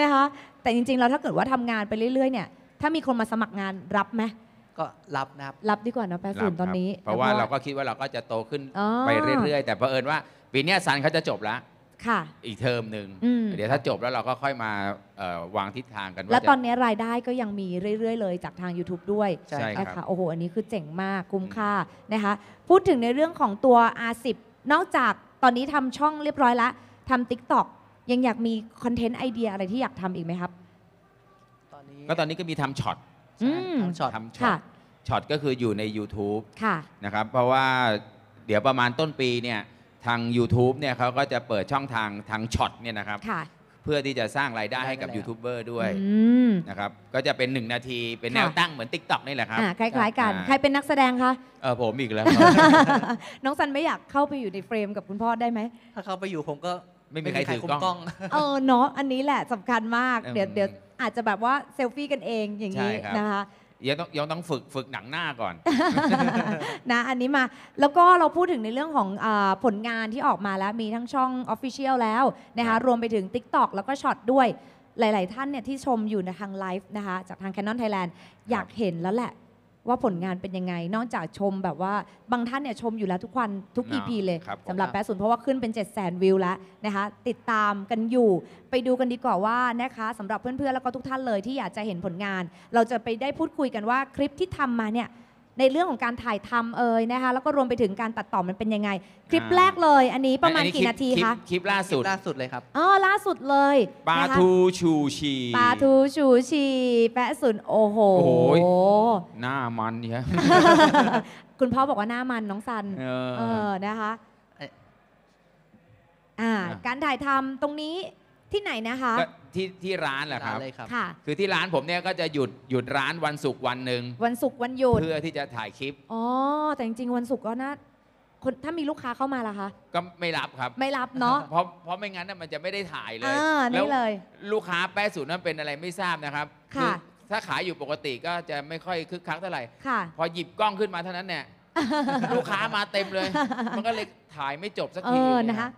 นะคะแต่จริงๆเราถ้าเกิดว่าทำงานไปเรื่อยๆ เนี่ย ถ้ามีคนมาสมัครงานรับไหมก็รับนะรับดีกว่านะแปดศูนตอนนี้ เพราะว่าเราก็คิดว่าเราก็จะโตขึ้นไปเรื่อย ๆ แต่เผอิญว่าปีนี้สันเขาจะจบแล้วอีกเทอมหนึ่งเดี๋ยวถ้าจบแล้วเราก็ค่อยมาวางทิศทางกันว่าและตอนนี้รายได้ก็ยังมีเรื่อยๆเลยจากทาง YouTube ด้วย ใช่ครับะโอ้โหอันนี้คือเจ๋งมากคุ้มค่านะคะพูดถึงในเรื่องของตัว R10 นอกจากตอนนี้ทำช่องเรียบร้อยแล้วทำ TikTok ยังอยากมีคอนเทนต์ไอเดียอะไรที่อยากทำอีกไหมครับตอนนี้ก็ตอนนี้ก็มีทำช็อตทำช็อตช็อตก็คืออยู่ใน YouTube ค่ะนะครับเพราะว่าเดี๋ยวประมาณต้นปีเนี่ยทาง YouTube เนี่ยเขาก็จะเปิดช่องทางทางช็อตเนี่ยนะครับเพื่อที่จะสร้างรายได้ให้กับยูทูบเบอร์ด้วยนะครับก็จะเป็น1นาทีเป็นแนวตั้งเหมือน t ิ k t o k นี่แหละครับคล้าย ๆกันใครเป็นนักแสดงคะเออผมอีกแล้ว น้องซันไม่อยากเข้าไปอยู่ในเฟรมกับคุณพ่อได้ไหมถ้าเข้าไปอยู่ผมก็ไม่มีใครถือกล้องเออเนาะอันนี้แหละสำคัญมาก เดี๋ยวเดี๋ยวอาจจะแบบว่าเซลฟี่กันเองอย่างนี้นะคะยังต้องยังต้องฝึกฝึกหนังหน้าก่อนนะอันนี้มาแล้วก็เราพูดถึงในเรื่องของอผลงานที่ออกมาแล้วมีทั้งช่อง Official แล้วนะคะรวมไปถึง TikTok แล้วก็ช็อตด้วยหลายๆ ท่านเนี่ยที่ชมอยู่ในทางไลฟ์นะคะจากทาง Canon Thailand อยากเห็นแล้วแหละว่าผลงานเป็นยังไง นอกจากชมแบบว่า บางท่านเนี่ยชมอยู่แล้วทุกวันทุกอีพีเลยสำหรับแป๊ะศูนย์เพราะว่าขึ้นเป็น7 0 0 0 0 0วิวแล้วนะคะติดตามกันอยู่ไปดูกันดีกว่าว่านะคะสำหรับเพื่อนๆ แล้วก็ทุกท่านเลยที่อยากจะเห็นผลงาน เราจะไปได้พูดคุยกันว่าคลิปที่ทำมาเนี่ยในเรื่องของการถ่ายทำเอ่ยนะคะแล้วก็รวมไปถึงการตัดต่อมันเป็นยังไง คลิปแรกเลย อันนี้ประมาณกี่นาทีคะคลิปล่าสุดล่าสุดเลยครับอ๋อล่าสุดเลยปาทูชูชีปาทูชูชีแปะสุนโอโหโอ้โหน้ามันเนี่ยคุณพ่อบอกว่าหน้ามันน้องซันเออนะคะอ่าการถ่ายทำตรงนี้ที่ไหนนะคะที่ที่ร้านแหละครับค่ะคือที่ร้านผมเนี่ยก็จะหยุดหยุดร้านวันศุกร์วันหนึ่งวันศุกร์วันหยุดเพื่อที่จะถ่ายคลิปอ๋อแต่จริงๆวันศุกร์ก็น่าถ้ามีลูกค้าเข้ามาล่ะคะก็ไม่รับครับไม่รับเนาะเพราะเพราะไม่งั้นมันจะไม่ได้ถ่ายเลยอ่านี่แล้วเลย ลูกค้าแป้สูตรนั้นเป็นอะไรไม่ทราบนะครับค่ะอถ้าขายอยู่ปกติก็จะไม่ค่อยคึกคักเท่าไหร่ค่ะ พอหยิบกล้องขึ้นมาเท่านั้นเนี่ยลูกค้ามาเต็มเลยมันก็เลยถ่ายไม่จบสักทีนะคะ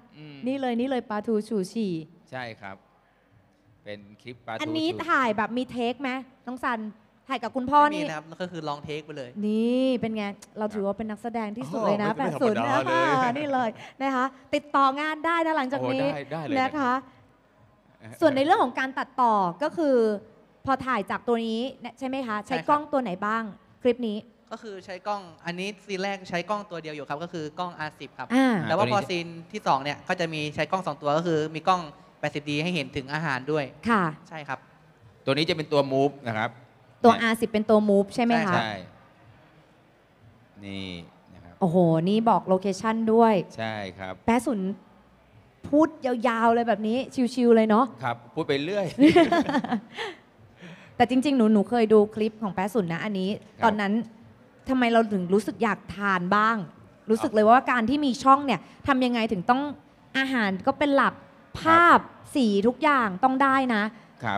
นี่เลยนี่เลยปลาทูชูชีใช่ครับป็นคลิปปลาทูอันนี้ถ่ายแบบมีเทคไหมน้องสันถ่ายกับคุณพ่อนี่นะครับก็คือลองเทคไปเลย นี่ เป็นไง เราถือว่าเป็นนักแสดงที่สุดเลยนะแปดศูนย์นะคะนี่เลยนะคะติดต่องานได้นะ หลังจากนี้นะคะ ส่วนในเรื่องของการตัดต่อก็คือ พอถ่ายจากตัวนี้ใช่ไหมคะ ใช้กล้องตัวไหนบ้าง คลิปนี้ ก็คือใช้กล้อง อันนี้ซีแรกใช้กล้องตัวเดียวอยู่ครับก็คือกล้อง R10 ครับแต่ว่าพอซีนที่2เนี่ยก็จะมีใช้กล้อง 2 ตัวก็คือ มีกล้องแบดีให้เห็นถึงอาหารด้วย ค่ะ ใช่ครับ ตัวนี้จะเป็นตัวมูฟนะครับ ตัวเนี่ R10 เป็นตัวมูฟใช่ไหมคะใช่ นี่นะครับ โอ้โห นี่บอกโลเคชันด้วย ใช่ครับ แปสุน พูดยาวๆ เลยแบบนี้ ชิวๆเลยเนาะ ครับ พูดไปเรื่อย แต่จริงๆ หนูหนูเคยดูคลิปของแปสุนนะอันนี้ ตอนนั้นทำไมเราถึงรู้สึกอยากทานบ้าง รู้สึกเลยว่าการที่มีช่องเนี่ยทำยังไงถึงต้องอาหารก็เป็นหลักภาพสีทุกอย่างต้องได้นะ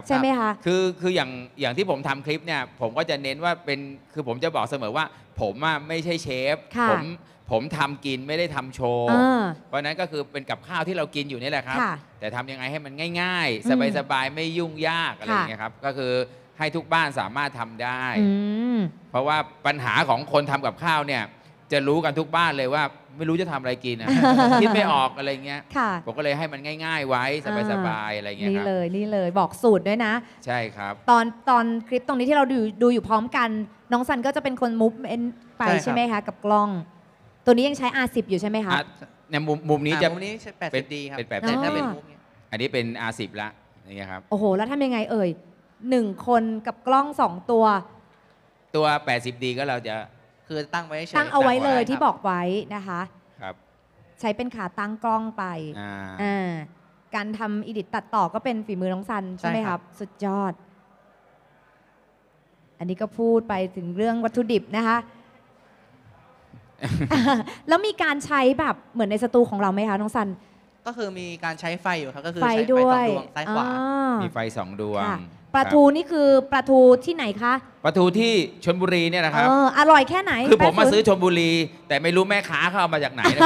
ใช่ไหมคะคือคืออย่างอย่างที่ผมทำคลิปเนี่ย ผมก็จะเน้นว่าเป็นคือผมจะบอกเสมอว่า ผมอะไม่ใช่เชฟผมผมทำกินไม่ได้ทำโชว์เพราะฉะนั้นก็คือเป็นกับข้าวที่เรากินอยู่นี่แหละครับแต่ทำยังไงให้มันง่าย ๆสบายๆไม่ยุ่งยากอะไรอย่างเงี้ยครับก็คือให้ทุกบ้านสามารถทำได้เพราะว่าปัญหาของคนทำกับข้าวเนี่ยจะรู้กันทุกบ้านเลยว่าไม่รู้จะทำอะไรกินคิดไม่ออกอะไรเงี้ยผมก็เลยให้มันง่าย ๆ ไว้ สบายๆอะไรเงี้ยนี่เลยนี่เลยบอกสูตรด้วยนะใช่ครับตอนตอนคลิปตรงนี้ที่เราดูดูอยู่พร้อมกัน น้องสันก็จะเป็นคนมุฟเอนไปใช่ไหมคะกับกล้อง ตัวนี้ยังใช้ R10 อยู่ใช่ไหมคะในมุมมุมนี้จะมุมนี้แปดสิบดีครับเป็นแปดสิบถ้าเป็นมุมอันนี้เป็น R10 ละนี่ครับโอ้โหแล้วทำยังไงเอ่ยหนึ่งคนกับกล้องสองตัวตัว8ดีก็เราจะคือตั้งไว้ตั้งเอาไว้เลยที่บอกไว้นะคะครับ ใช้เป็นขาตั้งกล้องไปอ่าการทำอิดิตตัดต่อก็เป็นฝีมือน้องซันใช่ไหมครับสุดยอด อันนี้ก็พูดไปถึงเรื่องวัตถุดิบนะคะแล้วมีการใช้แบบเหมือนในสตูของเราไหมคะน้องซันก็คือมีการใช้ไฟอยู่ครับก็คือใช้ไฟสองดวงซ้ายขวามีไฟสองดวงลาทูนี่คือปลาทูที่ไหนคะปลาทูที่ชนบุรีเนี่ยนะครับออร่อยแค่ไหนคือผมมาซื้อชนบุรี แต่ไม่รู้แม่ค้าเขาเอามาจากไหนน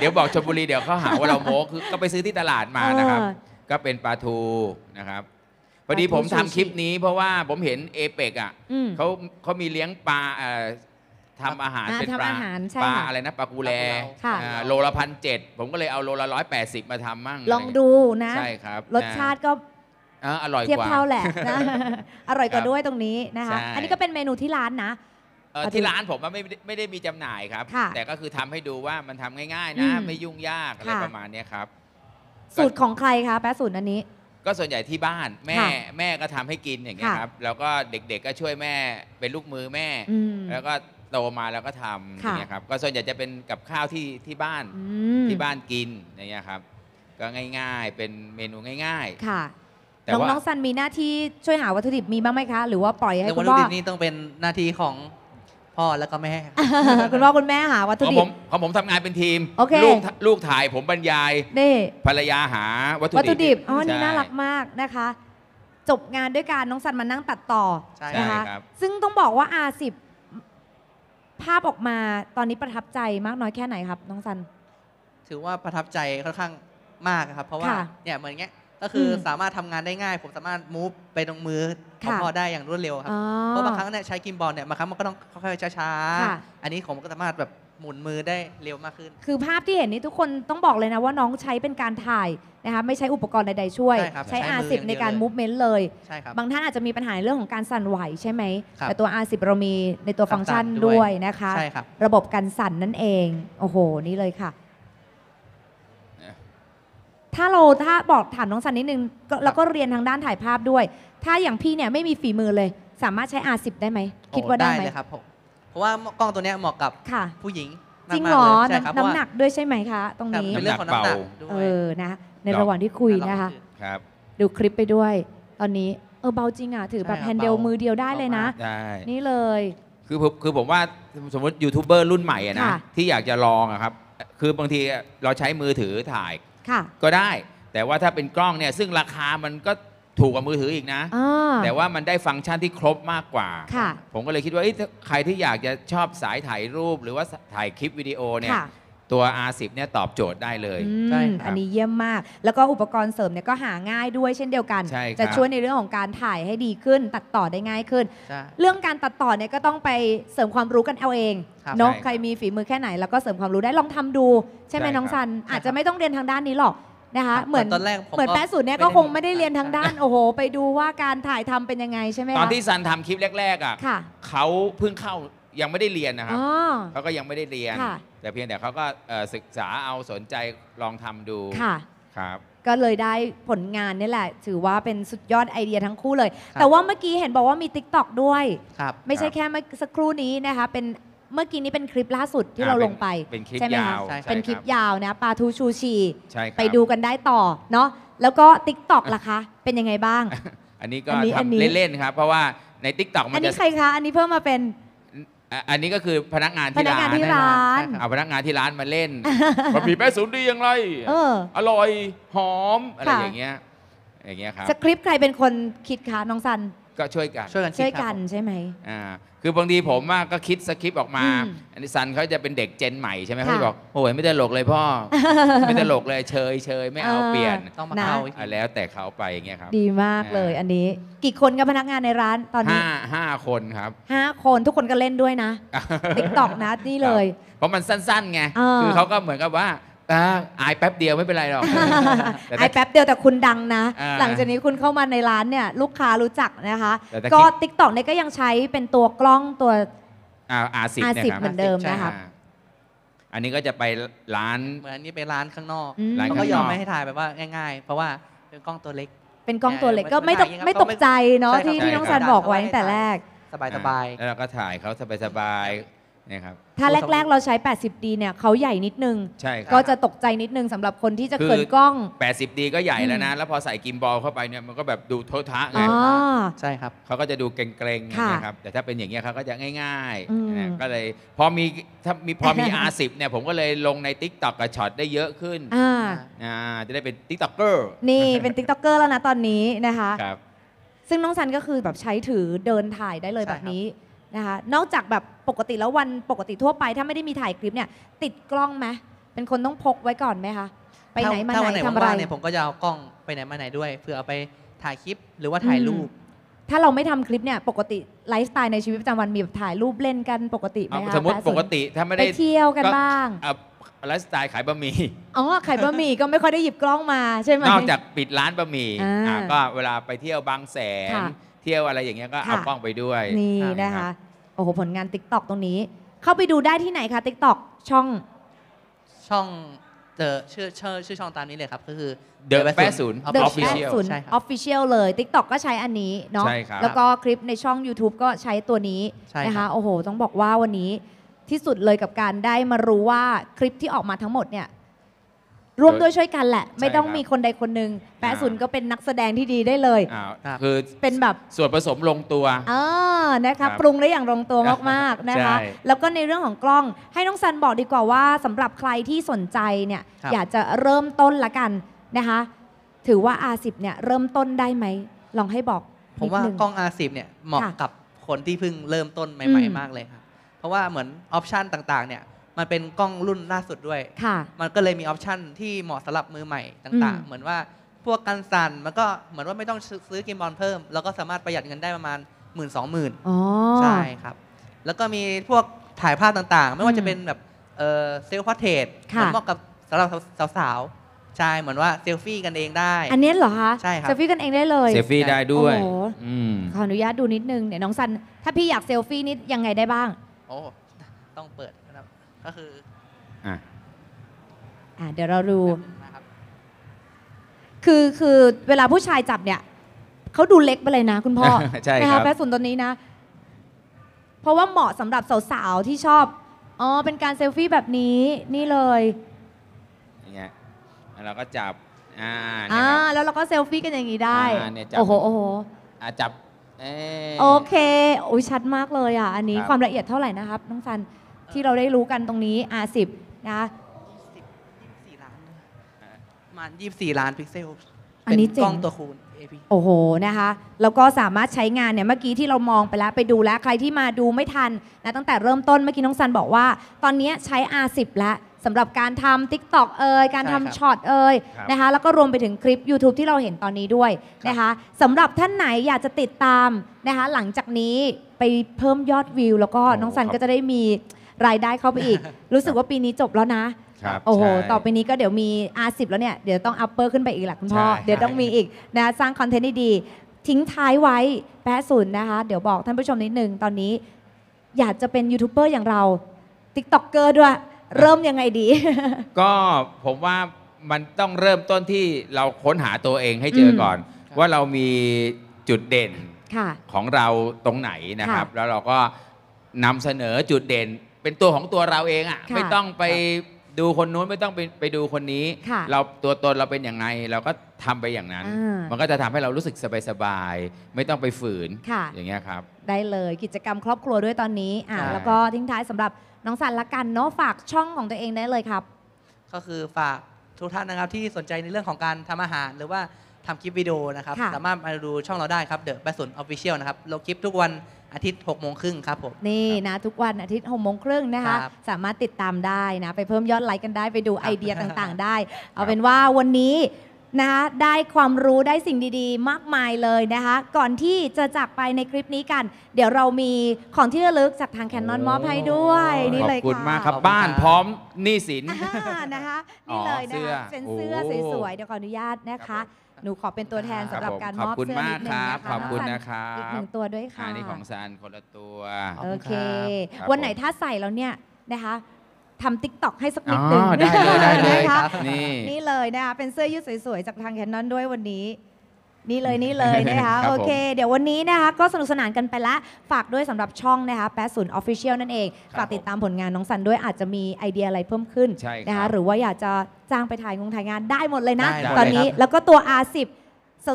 เดี๋ยวบอกชนบุรีเดี๋ยวเขาหาว่าเราโม้คือก็ไปซื้อที่ตลาดมานะครับ ก็เป็นปลาทูนะครับพอดีผมทำคลิปนี้ เพราะว่าผมเห็นเอเปกอ่ะเขาเขามีเลี้ยงปลาทำอาหารเป็นปลาาปลาอะไรนะปลากูแล่โลละพันเจ็ดผมก็เลยเอาโลละร้อยแปดสิบมาทำมั่งลองดูนะใช่ครับ รสชาติก็อร่อยกว่าเทียบเท่าแหละนะอร่อยกว่าด้วยตรงนี้นะคะ อันนี้ก็เป็นเมนูที่ร้านนะที่ร้านผมไม่ไม่ได้มีจำหน่ายครับ แต่ก็คือทำให้ดูว่ามันทำง่ายๆนะไม่ยุ่งยากอะไรประมาณนี้ครับ สูตรของใครคะแป๊ะสูตรอันนี้ ก็ส่วนใหญ่ที่บ้านแม่แม่ก็ทำให้กินอย่างเงี้ยครับ แล้วก็เด็ก ๆก็ช่วยแม่เป็นลูกมือแม่ แล้วก็โตมาแล้วก็ทำอย่างเงี้ยครับ ก็ส่วนใหญ่จะเป็นกับข้าวที่ที่บ้านที่บ้านกินอย่างเงี้ยครับ ก็ง่ายๆเป็นเมนูง่าย ๆ ค่ะน้องน้องซัน มีหน้าที่ช่วยหาวัตถุดิบมีบ้างไหมคะหรือว่าปล่อยให้ณพ่อวัตถุดิบนี่ต้องเป็นหน้าที่ของพ่อแล้วก็แม่คุณพ่อคุณแม่หาวัตถุของดิผบมของผมทำงานเป็นทีม ลูกลูกถ่ายผมบรรยายนี่ภรรยาหาวัตถุดิบอ๋อนี่น่ารักมากนะคะ จบงานด้วยการน้องซันมานั่งตัดต่อใช่คครับซึ่งต้องบอกว่าอาสิบภาพออกมาตอนนี้ประทับใจมากน้อยแค่ไหนครับ น้องซันถือว่าประทับใจค่อนข้างมากครับ เพราะว่าเนี่ยเหมือนเงี้ยก็คือสามารถทำงานได้ง่าย ผมสามารถมูฟไปตรงมือของพอได้อย่างรวดเร็วครับ เพราะบางครั้งเนี่ยใช้กิมบอลเนี่ยบางครั้งมันก็ต้องค่อยๆช้าๆอันนี้ผมก็สามารถแบบหมุนมือได้เร็วมากขึ้น คือภาพที่เห็นนี่ทุกคนต้องบอกเลยนะว่าน้องใช้เป็นการถ่ายนะคะไม่ใช้อุปกรณ์ใดๆช่วย ใช้ใช้มสิ R10 ในการมูฟเมนต์เลยเลยใช่ครับบางท่านอาจจะมีปัญหาในเรื่องของการสั่นไหวใช่ไหมแต่ตัว R10 เรามีในตัวฟังก์ชันด้วยยนะคะใช่ครับระบบการสั่นนั่นเองโอ้โห นี่เลยค่ะถ้าเราถ้าบอกถามน้องสันนิดนึงแล้วก็เรียนทางด้านถ่ายภาพด้วย ถ้าอย่างพี่เนี่ยไม่มีฝีมือเลย สามารถใช้อาสิบได้ไหมคิดว่าได้ไหมเลยครับผมเพราะว่ากล้องตัวนี้เหมาะกับผู้หญิงจริงหรอน้ำหนักด้วยใช่ไหมคะตรงนี้เป็นเรื่องของน้ำหนักเออนะ ในระหว่างที่คุยนะคะ ครับ ดูคลิปไปด้วย ตอนนี้เออเบาจริงอ่ะถือแบบแฮนเดลเมือเดียวได้เลยนะได้นี่เลย คือผมคือผมว่าสมมติยูทูบเบอร์รุ่นใหม่อะนะที่อยากจะลองอะครับ คือบางทีเราใช้มือถือถ่ายค่ะก็ได้แต่ว่าถ้าเป็นกล้องเนี่ยซึ่งราคามันก็ถูกกว่ามือถืออีกนะแต่ว่ามันได้ฟังก์ชันที่ครบมากกว่าผมก็เลยคิดว่าอ้ใครที่อยากจะชอบสายถ่ายรูปหรือว่าถ่ายคลิปวิดีโอเนี่ยตัว R10 เนี่ยตอบโจทย์ได้เลยใช่อันนี้เยี่ยมมาก แล้วก็อุปกรณ์เสริมเนี่ยก็หาง่ายด้วย เช่นเดียวกัน จะช่วยในเรื่องของการถ่ายให้ดีขึ้น ตัดต่อได้ง่ายขึ้น เรื่องการตัดต่อเนี่ยก็ต้องไปเสริมความรู้กันเอาเองเนาะใครมีฝีมือแค่ไหนแล้วก็เสริมความรู้ได้ลองทำดู ใช่ไหมน้องซัน อาจจะไม่ต้องเรียนทางด้านนี้หรอกนะคะเหมือนตอนแรกเหมือนแป๊สูตรเนี่ยก็คงไม่ได้เรียนทางด้าน โอ้โห ไปดูว่าการถ่ายทำเป็นยังไงใช่ไหมตอนที่ซันทำคลิปแรกๆอ่ะ เขาเพิ่งเข้ายังไม่ได้เรียนนะครับเขาก็ยังไม่ได้เรียนแต่เพียงแต่เขาก็ศึกษาเอาสนใจลองทำดู ค่ะ ครับ ก็เลยได้ผลงานนี่แหละ ถือว่าเป็นสุดยอดไอเดียทั้งคู่เลย แต่ว่าเมื่อกี้เห็นบอกว่ามี Tik t o อกด้วย ครับ ไม่ใช่แค่เมื่อสักครู่นี้นะคะเป็นเมื่อกี้นี้เป็นคลิปล่าสุดที่เราลงไป เป็นคลิปยาว เป็นคลิปยาวนะปาทูชูชี ไปดูกันได้ต่อเนาะแล้วก็ Tik t o อกล่ะคะ เป็นยังไงบ้าง อันนี้ก็ทำเล่นๆครับ เพราะว่าใน Tik t o อกมันจะอันนี้ใครคะอันนี้เพิ่มมาเป็นอ่อันนี้ก็คือพนักงานที่พนักร้างานที่ร้าน เอา พนักงานที่ร้านมาเล่นบะหมี่แป่สูนดีอย่างไรเอออร่อย หอม อะไรอย่างเงี้ย อย่างเงี้ยครับ สคริปต์ใครเป็นคนคิดคะน้องซันก็ช่วยกันช่วยกันคิดช่วยกันใช่ไหมอ่าคือบางทีผมว่าก็คิดสคริปต์ออกมา อันนี้ซันเขาจะเป็นเด็กเจนใหม่ใช่ไหมเขาจะบอกโอ้ยไม่ได้หลกเลยพ่อไม่ได้หลกเลยเชยเชยไม่เอาเปลี่ยนต้องมาเอาแล้วแต่เขาไปอย่างเงี้ยครับดีมากเลยอันนี้กี่คนกับพนักงานในร้านตอนนี้ห้าห้าคนครับห้าคนทุกคนก็เล่นด้วยนะติ๊กตอกนะนี่เลย เพราะมันสั้นๆไงคือเขาก็เหมือนกับว่านะอายแป๊บเดียวไม่เป็นไรหรอกไอแป๊บเดียวแต่คุณดังนะ หลังจากนี้คุณเข้ามาในร้าน เนี่ย ลูกค้ารู้จักนะคะ ก็ทิกตอกเนี่ยก็ยังใช้เป็นตัวกล้องตัวอาสิบเหมือนเดิมนะคะอันนี้ก็จะไปร้านเหมือนนี้ไปร้านข้างนอกร้าก็ยอมไม่ให้ถ่ายแบบว่าง่าย ๆ เพราะว่าเป็นกล้องตัวเล็ก เป็นกล้องตัวเล็กก็ไม่ตกไม่ตกใจเนาะที่ที่น้องซันบอกไว้ตั้งแต่แรก สบายๆแล้วก็ถ่ายเขาสบายๆน่ครับถ้าแรก ๆเราใช้8 0ดีเนี่ยเขาใหญ่นิดนึงใช่ก็จะตกใจนิดนึงสำหรับคนที่จะเขินกล้อง 8 0 ดีก็ใหญ่แล้วนะ แล้วพอใส่กิมบอลเข้าไปเนี่ยมันก็แบบดูโททะไงอใช่ครับเขาก็จะดูเกรงๆค่ะนะครับ แต่ถ้าเป็นอย่างเงี้ยเขาก็จะง่ายๆก็เลยพอมีถ้ามีพอมี R10 เนี่ย ผมก็เลยลงใน t ิ k t o อกับช็อตได้เยอะขึ้น อ่าจะได้เป็น t ิ k t o k e r นี่เป็นทิกต็อกเกอร์แล้วนะตอนนี้นะคะ ครับ ซึ่งน้องซันก็คือแบบใช้ถือเดินถ่ายได้เลยแบบนี้นะคะนอกจากแบบปกติแล้ววันปกติทั่วไป ถ้าไม่ได้มีถ่ายคลิปเนี่ยติดกล้องไหมเป็นคนต้องพกไว้ก่อนไหมคะไปไหนมาไหนทำอะไรว่างๆเนี่ยผมก็จะเอากล้องไปไหนมาไหนด้วย เพื่อเอาไปถ่ายคลิปหรือว่าถ่ายรูป ถ้าเราไม่ทำคลิปเนี่ยปกติไลฟ์สไตล์ในชีวิตประจำวันมีแบบถ่ายรูปเล่นกันปกติไหมคะสมมติปกติถ้าไม่ได้ไปเที่ยวกันบ้างไลฟ์สไตล์ขายบะหมี่อ๋อขายบะหมี่ก็ไม่ค่อยได้หยิบกล้องมาใช่ไหมนอกจากปิดร้านบะหมี่ก็เวลาไปเที่ยวบางแสนที่ยวอะไรอย่างเงี้ยก็เอากล้องไปด้วยนี่นะคะโอ้โหผลงานติ๊กต็อกตรงนี้ เข้าไปดูได้ที่ไหนคะติ๊กต็อกช่อง ช่องเจอชื่อชื่อชื่อช่องตามนี้เลยครับก็คือ The แฟศูนย์ The แปดศูนย์ Official เลยต๊กต็อกก็ใช้อันนี้เนาะแล้วก็คลิปในช่อง YouTube ก็ใช้ตัวนี้นะคะโอ้โห ต้องบอกว่าวันนี้ที่สุดเลยกับการได้มารู้ว่าคลิปที่ออกมาทั้งหมดเนี่ยร่วมด้วยช่วยกันแหละไม่ต้องมีคนใดคนหนึ่งแปะศุนก็เป็นนักแสดงที่ดีได้เลยคือเป็นแบบส่วนผสมลงตัวเออนะคะปรุงได้อย่างลงตัวมากๆนะคะแล้วก็ในเรื่องของกล้องให้น้องซันบอกดีกว่าว่าสำหรับใครที่สนใจเนี่ยอยากจะเริ่มต้นละกันนะคะถือว่า R10 เนี่ยเริ่มต้นได้ไหมลองให้บอกผมว่ากล้อง R10 เนี่ยเหมาะกับคนที่เพิ่งเริ่มต้นใหม่ๆมากเลยครับเพราะว่าเหมือนออปชันต่างๆเนี่ยมันเป็นกล้องรุ่นล่าสุดด้วย ค่ะ มันก็เลยมีออปชันที่เหมาะสำหรับมือใหม่ต่างๆ เหมือนว่าพวกกันสั่นมันก็เหมือนว่าไม่ต้องซื้อกิมบอลเพิ่ม แล้วก็สามารถประหยัดเงินได้ประมาณหมื่นสองหมื่นใช่ครับ แล้วก็มีพวกถ่ายภาพต่าง ๆ ไม่ว่าจะเป็นแบบเซลฟ์พอร์เทรตค่ะเหมาะกับสำหรับสาวๆใช่เหมือนว่าเซลฟี่กันเองได้อันนี้เหรอคะใช่ครับเซลฟี่กันเองได้เลยเซลฟี่ได้ด้วยโอ้โหขออนุญาตดูนิดนึงเนี่ยวน้องซันถ้าพี่อยากเซลฟี่นิดยังไงได้บ้างโอ้ต้องเปิดก็คืออ่าอ่เดี๋ยวเราดูนะครับคือคือเวลาผู้ชายจับเนี่ยเขาดูเล็กไปเลยนะคุณพ่อใช่ครับแพทยุนตัวนี้นะ เพราะว่าเหมาะสำหรับสาวๆที่ชอบอ๋อเป็นการเซลฟี่แบบนี้นี่เลยอย่างเงี้ยแล้วเราก็จับอ่าอ่าแล้วเราก็เซลฟี่กันอย่างนี้ได้อ่าเนี่ยจับโอ้โหโอ้โหอ่าจับเอโอเคโอ้ยชัดมากเลยอ่ะอันนี้คความละเอียดเท่าไหร่นะครับน้องซันที่เราได้รู้กันตรงนี้ R10 นะะ24 ล้านมาณ 24 ล้านพิกเซลอันนี้จริงกล้องตัวคูณโอ้โห นะคะ แล้วก็สามารถใช้งานเนี่ย เมื่อกี้ที่เรามองไปแล้ว ไปดูแล้ว ใครที่มาดูไม่ทันนะตั้งแต่เริ่มต้น เมื่อกี้น้องซันบอกว่า ตอนนี้ใช้ R10 แล้วสำหรับการทำ TikTok เอ่ยการทำช็อตเอ่ยนะคะ แล้วก็รวมไปถึงคลิป YouTube ที่เราเห็นตอนนี้ด้วยนะคะสำหรับท่านไหนอยากจะติดตามนะคะ หลังจากนี้ไปเพิ่มยอดวิว แล้วก็ น้องซันก็จะได้มีรายได้เข้าไปอีก รู้สึกว่าปีนี้จบแล้วนะโอ้โห ต่อไปนี้ก็เดี๋ยวมี R10 แล้วเนี่ย เดี๋ยวต้องอัปเปอร์ขึ้นไปอีกหละคุณพ่อ เดี๋ยวต้องมีอีก นะสร้างคอนเทนต์ดีๆทิ้งท้ายไว้ แปะศูนย์นะคะ เดี๋ยวบอกท่านผู้ชมนิดนึง ตอนนี้ อยากจะเป็นยูทูบเบอร์อย่างเราติ๊กต็อกเกอร์ด้วย เริ่มยังไงดี ก็ผมว่ามันต้องเริ่มต้นที่เราค้นหาตัวเองให้เจอก่อน ว่าเรามีจุดเด่นของเราตรงไหนนะครับ แล้วเราก็นำเสนอจุดเด่นเป็นตัวของตัวเราเองอ่ะ่ะไม่ต้องไปดูคนนู้นไม่ต้องไปไปดูคนนี้ เราตัวตนเราเป็นอย่างไรเราก็ทำไปอย่างนั้น มันก็จะทำให้เรารู้สึกสบายๆ ไม่ต้องไปฝืนอย่างเงี้ยครับได้เลยกิจกรรมครอบครัวด้วยตอนนี้อ่าแล้วก็ทิ้งท้ายสำหรับน้องสันละกันเนาะฝากช่องของตัวเองได้เลยครับ ก็คือฝากทุกท่านนะครับที่สนใจในเรื่องของการทำอาหาร หรือว่าทำคลิปวิดีโอนะครับ สามารถมาดูช่องเราได้ครับเดอะบสุนออฟฟิเชียลนะครับลงคลิปทุกวันอาทิตย์6กโมงครึ่งครับผมนี่นะทุกวันอาทิตย์หกโมงครึ่งนะคะคสามารถติดตามได้นะ ไปเพิ่มยอดไลค์กันได้ไปดูไอเดียต่างๆ ได้ เอาเป็นว่าวันนี้นะคะได้ความรู้ได้สิ่งดี ๆ มากมายเลยนะคะ ก่อนที่จะจากไปในคลิปนี้กัน เดี๋ยวเรามีของที่ระลึกจากทางแคนนอนมอบให้ด้วย นี่เลยค่ะขุณมากครับบ้านพร้อม นี่สินนะคะนี่เลยนะคะเป็นเสื้อโอ้สวยๆเดี๋ยวขออนุญาตนะคะหนูขอเป็นตัวแทนสำหรับการมอบเสื้อนิดนึงนะคะขอบคุณนะครับอีกหนึ่งตัวด้วยค่ะ นี่ของซานคนละตัว โอเค วันไหนถ้าใส่แล้วเนี่ยนะคะทำติ๊กต็อกให้สักนิดนึง ได้เลยได้เลยนี่เลยนะคะ เป็นเสื้อยืดสวยๆ จากทางแคนนอนด้วยวันนี้นี่เลยนี่เลยนะคะโอเคเดี๋ยววันนี้นะคะก็สนุกสนานกันไปละฝากด้วยสำหรับช่องนะคะแปดศูนย์ออฟฟิเชียลนั่นเอง ฝากติดตามผลงานน้องสันด้วยอาจจะมีไอเดียอะไรเพิ่มขึ้นนะคะหรือว่าอยากจะจ้างไปถ่ายงงถ่ายงานได้หมดเลยนะ ตอนนี้แล้วก็ตัว R10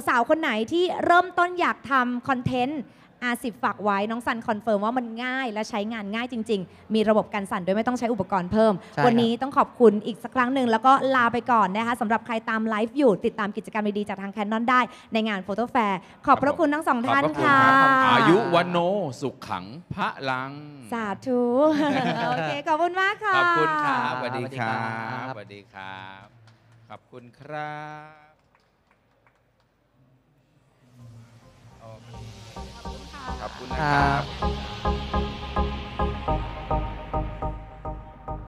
สาวๆ คนไหนที่เริ่มต้นอยากทำคอนเทนต์อาสิบฝากไว้น้องสันคอนเฟิร์มว่ามันง่ายและใช้งานง่ายจริง ๆ มีระบบการสั่นโดยไม่ต้องใช้อุปกรณ์เพิ่ม วันนี้ต้องขอบคุณอีกสักครั้งหนึ่งแล้วก็ลาไปก่อนนะคะสำหรับใครตามไลฟ์อยู่ติดตามกิจกรรมดีๆจากทางแคนนอนได้ในงานโฟโต้แฟร์ขอบพระคุณทั้งสองท่านค่ะ อายุวันโนสุขขังพระลัง สาธุโอเคขอบคุณมากค่ะ ขอบคุณคับสวัสดีครับสวัสดีครับขอบคุณครับขอบคุณนะครับ